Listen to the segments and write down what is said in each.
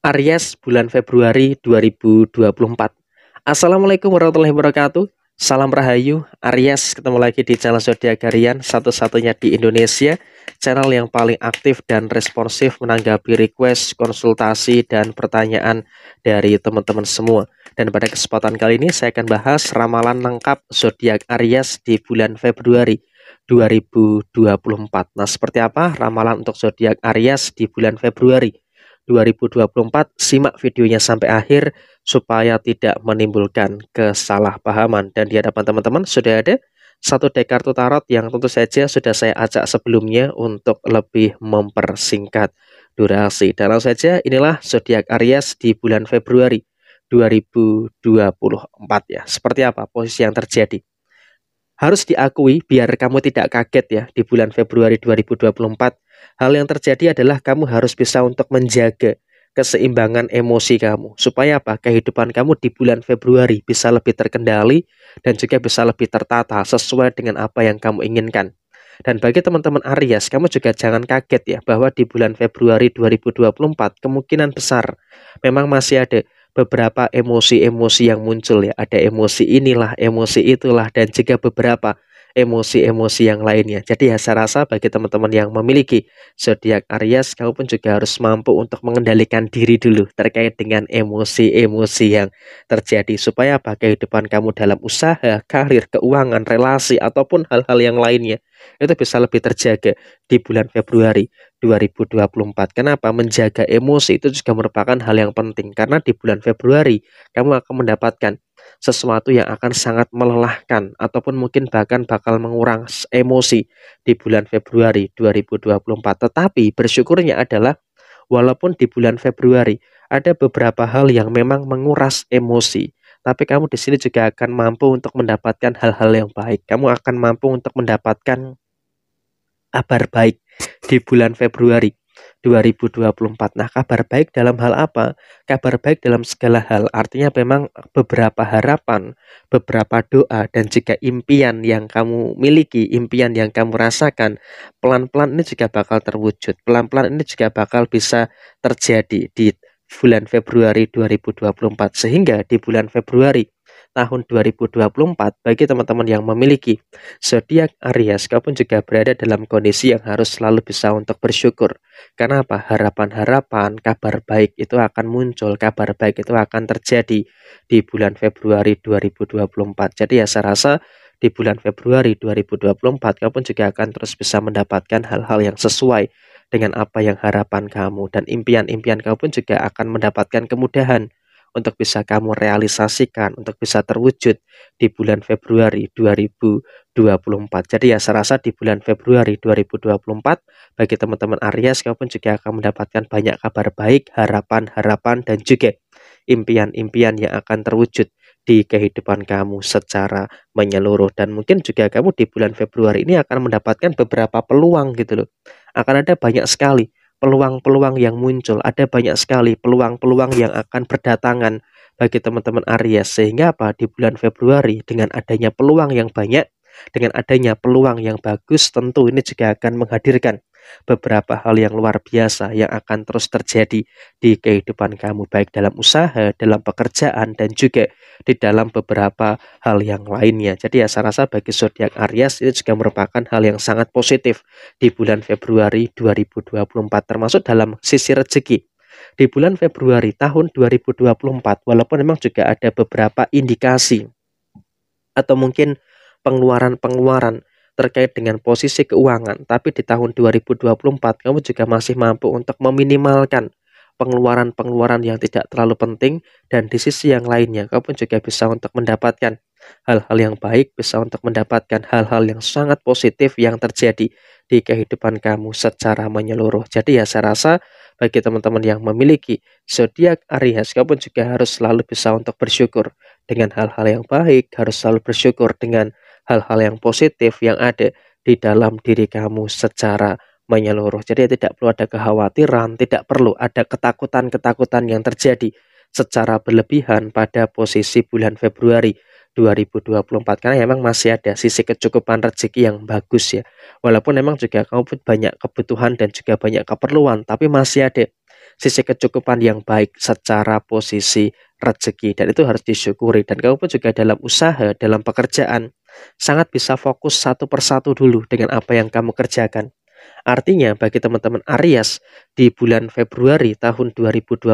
Aries bulan Februari 2024. Assalamualaikum warahmatullahi wabarakatuh. Salam rahayu Aries, ketemu lagi di channel Zodiac harian satu-satunya di Indonesia, channel yang paling aktif dan responsif menanggapi request, konsultasi dan pertanyaan dari teman-teman semua. Dan pada kesempatan kali ini saya akan bahas ramalan lengkap Zodiac Aries di bulan Februari 2024. Nah, seperti apa ramalan untuk zodiak Aries di bulan Februari 2024. Simak videonya sampai akhir supaya tidak menimbulkan kesalahpahaman. Dan di hadapan teman-teman sudah ada satu deck kartu tarot yang tentu saja sudah saya ajak sebelumnya untuk lebih mempersingkat durasi. Dan langsung saja inilah zodiak Aries di bulan Februari 2024 ya. Seperti apa posisi yang terjadi? Harus diakui biar kamu tidak kaget ya di bulan Februari 2024 Hal yang terjadi adalah kamu harus bisa untuk menjaga keseimbangan emosi kamu supaya apa kehidupan kamu di bulan Februari bisa lebih terkendali dan juga bisa lebih tertata sesuai dengan apa yang kamu inginkan. Dan bagi teman-teman Aries, kamu juga jangan kaget ya bahwa di bulan Februari 2024 kemungkinan besar memang masih ada beberapa emosi-emosi yang muncul ya. Ada emosi inilah, emosi itulah dan juga beberapa emosi-emosi yang lainnya. Jadi ya saya rasa bagi teman-teman yang memiliki zodiak Aries, kamu pun juga harus mampu untuk mengendalikan diri dulu terkait dengan emosi-emosi yang terjadi supaya apa kehidupan kamu dalam usaha, karir, keuangan, relasi ataupun hal-hal yang lainnya itu bisa lebih terjaga di bulan Februari 2024. Kenapa? Menjaga emosi itu juga merupakan hal yang penting karena di bulan Februari kamu akan mendapatkan sesuatu yang akan sangat melelahkan ataupun mungkin bahkan bakal mengurang emosi di bulan Februari 2024. Tetapi bersyukurnya adalah walaupun di bulan Februari ada beberapa hal yang memang menguras emosi, tapi kamu di sini juga akan mampu untuk mendapatkan hal-hal yang baik. Kamu akan mampu untuk mendapatkan kabar baik di bulan Februari 2024. Nah, kabar baik dalam hal apa? Kabar baik dalam segala hal. Artinya memang beberapa harapan, beberapa doa dan jika impian yang kamu miliki, impian yang kamu rasakan, pelan-pelan ini juga bakal terwujud. Pelan-pelan ini juga bakal bisa terjadi di bulan Februari 2024 sehingga di bulan Februari tahun 2024 bagi teman-teman yang memiliki zodiak Aries kau pun juga berada dalam kondisi yang harus selalu bisa untuk bersyukur karena apa harapan-harapan kabar baik itu akan muncul kabar baik itu akan terjadi di bulan Februari 2024 jadi ya saya rasa di bulan Februari 2024 kau pun juga akan terus bisa mendapatkan hal-hal yang sesuai dengan apa yang harapan kamu dan impian-impian kau pun juga akan mendapatkan kemudahan untuk bisa kamu realisasikan, untuk bisa terwujud di bulan Februari 2024. Jadi ya saya rasa di bulan Februari 2024 bagi teman-teman Aries kamu pun juga akan mendapatkan banyak kabar baik, harapan-harapan dan juga impian-impian yang akan terwujud di kehidupan kamu secara menyeluruh dan mungkin juga kamu di bulan Februari ini akan mendapatkan beberapa peluang gitu loh. Akan ada banyak sekali peluang-peluang yang muncul. Ada banyak sekali peluang-peluang yang akan berdatangan bagi teman-teman Aries. Sehingga apa? Di bulan Februari dengan adanya peluang yang banyak, dengan adanya peluang yang bagus, tentu ini juga akan menghadirkan beberapa hal yang luar biasa yang akan terus terjadi di kehidupan kamu baik dalam usaha, dalam pekerjaan dan juga di dalam beberapa hal yang lainnya. Jadi ya saya rasa bagi zodiak Aries ini juga merupakan hal yang sangat positif di bulan Februari 2024 termasuk dalam sisi rezeki di bulan Februari tahun 2024 walaupun memang juga ada beberapa indikasi atau mungkin pengeluaran-pengeluaran terkait dengan posisi keuangan, tapi di tahun 2024 kamu juga masih mampu untuk meminimalkan pengeluaran-pengeluaran yang tidak terlalu penting dan di sisi yang lainnya kamu juga bisa untuk mendapatkan hal-hal yang baik, bisa untuk mendapatkan hal-hal yang sangat positif yang terjadi di kehidupan kamu secara menyeluruh. Jadi ya saya rasa bagi teman-teman yang memiliki zodiak Aries, kamu juga harus selalu bisa untuk bersyukur dengan hal-hal yang baik, harus selalu bersyukur dengan hal-hal yang positif yang ada di dalam diri kamu secara menyeluruh. Jadi tidak perlu ada kekhawatiran, tidak perlu ada ketakutan-ketakutan yang terjadi secara berlebihan pada posisi bulan Februari 2024 karena memang masih ada sisi kecukupan rezeki yang bagus ya. Walaupun memang juga kamu pun banyak kebutuhan dan juga banyak keperluan, tapi masih ada sisi kecukupan yang baik secara posisi rezeki dan itu harus disyukuri dan kamu pun juga dalam usaha, dalam pekerjaan sangat bisa fokus satu persatu dulu dengan apa yang kamu kerjakan. Artinya bagi teman-teman Aries di bulan Februari tahun 2024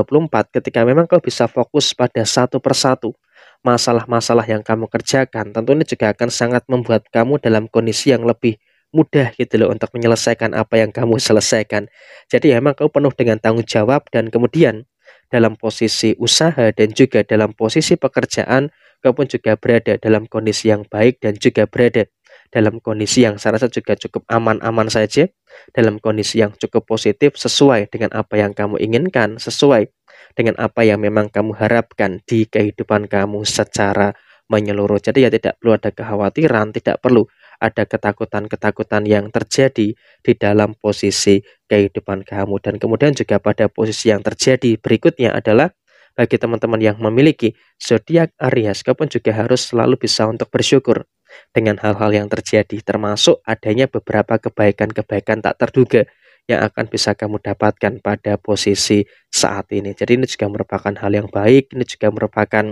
ketika memang kau bisa fokus pada satu persatu masalah-masalah yang kamu kerjakan tentu ini juga akan sangat membuat kamu dalam kondisi yang lebih mudah gitu loh untuk menyelesaikan apa yang kamu selesaikan. Jadi ya, emang kau penuh dengan tanggung jawab dan kemudian dalam posisi usaha dan juga dalam posisi pekerjaan, kau pun juga berada dalam kondisi yang baik dan juga berada dalam kondisi yang saya rasa juga cukup aman-aman saja, dalam kondisi yang cukup positif sesuai dengan apa yang kamu inginkan, sesuai dengan apa yang memang kamu harapkan di kehidupan kamu secara menyeluruh. Jadi ya tidak perlu ada kekhawatiran, tidak perlu ada ketakutan-ketakutan yang terjadi di dalam posisi kehidupan kamu. Dan kemudian juga pada posisi yang terjadi berikutnya adalah bagi teman-teman yang memiliki zodiak Aries, kamu juga harus selalu bisa untuk bersyukur dengan hal-hal yang terjadi, termasuk adanya beberapa kebaikan-kebaikan tak terduga yang akan bisa kamu dapatkan pada posisi saat ini. Jadi ini juga merupakan hal yang baik, ini juga merupakan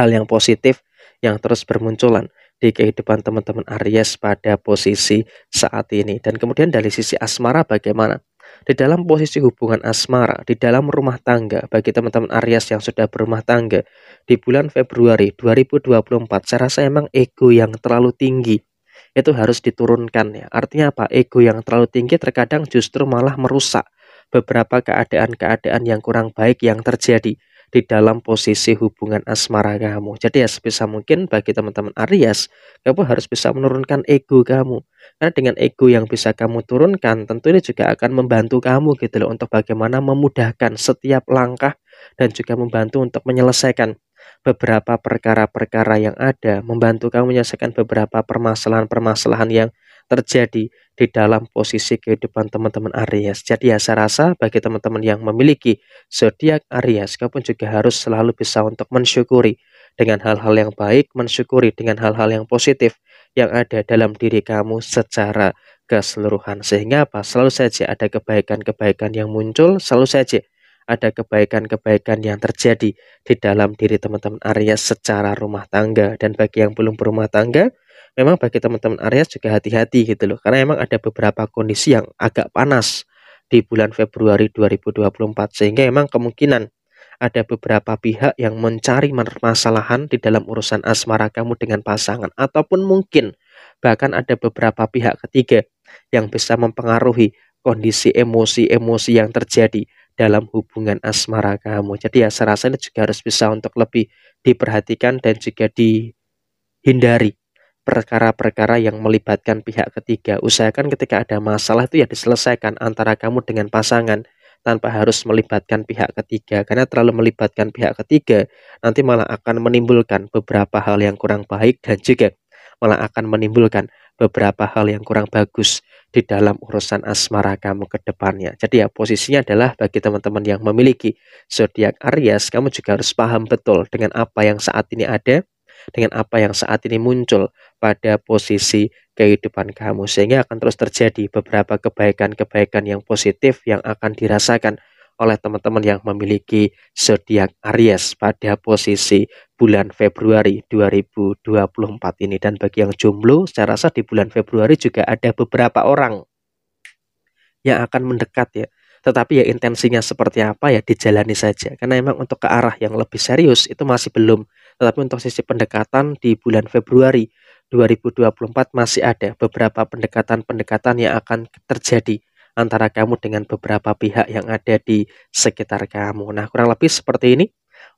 hal yang positif yang terus bermunculan di kehidupan teman-teman Aries pada posisi saat ini. Dan kemudian dari sisi asmara bagaimana? Di dalam posisi hubungan asmara, di dalam rumah tangga, bagi teman-teman Aries yang sudah berumah tangga, di bulan Februari 2024, saya rasa emang ego yang terlalu tinggi itu harus diturunkan ya. Artinya apa? Ego yang terlalu tinggi terkadang justru malah merusak beberapa keadaan-keadaan yang kurang baik yang terjadi di dalam posisi hubungan asmara kamu. Jadi ya sebisa mungkin bagi teman-teman Aries, kamu harus bisa menurunkan ego kamu. Karena dengan ego yang bisa kamu turunkan, tentu ini juga akan membantu kamu gitu loh untuk bagaimana memudahkan setiap langkah dan juga membantu untuk menyelesaikan beberapa perkara-perkara yang ada, membantu kamu menyelesaikan beberapa permasalahan-permasalahan yang terjadi di dalam posisi kehidupan teman-teman Aries. Jadi ya saya rasa bagi teman-teman yang memiliki zodiak Aries, kamu pun juga harus selalu bisa untuk mensyukuri dengan hal-hal yang baik, mensyukuri dengan hal-hal yang positif yang ada dalam diri kamu secara keseluruhan. Sehingga apa? Selalu saja ada kebaikan-kebaikan yang muncul, selalu saja ada kebaikan-kebaikan yang terjadi di dalam diri teman-teman Aries secara rumah tangga. Dan bagi yang belum berumah tangga, memang bagi teman-teman Aries juga hati-hati gitu loh karena memang ada beberapa kondisi yang agak panas di bulan Februari 2024 sehingga memang kemungkinan ada beberapa pihak yang mencari permasalahan di dalam urusan asmara kamu dengan pasangan ataupun mungkin bahkan ada beberapa pihak ketiga yang bisa mempengaruhi kondisi emosi-emosi yang terjadi dalam hubungan asmara kamu. Jadi ya saya rasa ini juga harus bisa untuk lebih diperhatikan dan juga dihindari perkara-perkara yang melibatkan pihak ketiga. Usahakan ketika ada masalah itu ya diselesaikan antara kamu dengan pasangan tanpa harus melibatkan pihak ketiga. Karena terlalu melibatkan pihak ketiga nanti malah akan menimbulkan beberapa hal yang kurang baik dan juga malah akan menimbulkan beberapa hal yang kurang bagus di dalam urusan asmara kamu ke depannya. Jadi ya posisinya adalah bagi teman-teman yang memiliki zodiak Aries, kamu juga harus paham betul dengan apa yang saat ini ada dengan apa yang saat ini muncul pada posisi kehidupan kamu sehingga akan terus terjadi beberapa kebaikan-kebaikan yang positif yang akan dirasakan oleh teman-teman yang memiliki zodiak Aries pada posisi bulan Februari 2024 ini dan bagi yang jomblo saya rasa di bulan Februari juga ada beberapa orang yang akan mendekat ya tetapi ya intensinya seperti apa ya dijalani saja. Karena emang untuk ke arah yang lebih serius itu masih belum. Tetapi untuk sisi pendekatan di bulan Februari 2024 masih ada beberapa pendekatan-pendekatan yang akan terjadi antara kamu dengan beberapa pihak yang ada di sekitar kamu. Nah, kurang lebih seperti ini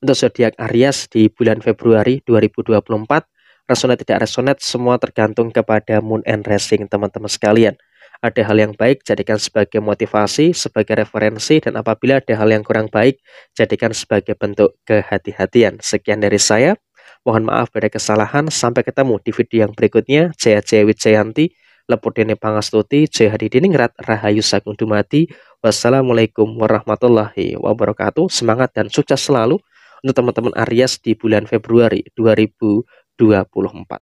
untuk zodiak Aries di bulan Februari 2024. Resonate tidak resonate semua tergantung kepada moon and rising teman-teman sekalian ada hal yang baik, jadikan sebagai motivasi, sebagai referensi, dan apabila ada hal yang kurang baik, jadikan sebagai bentuk kehati-hatian. Sekian dari saya. Mohon maaf pada kesalahan. Sampai ketemu di video yang berikutnya. Jaya Jaya Wijayanti, Lepudene Pangastuti, Jaya Hadi Diningrat, Rahayu Sagung Dumati. Wassalamualaikum warahmatullahi wabarakatuh. Semangat dan sukses selalu untuk teman-teman Aries di bulan Februari 2024.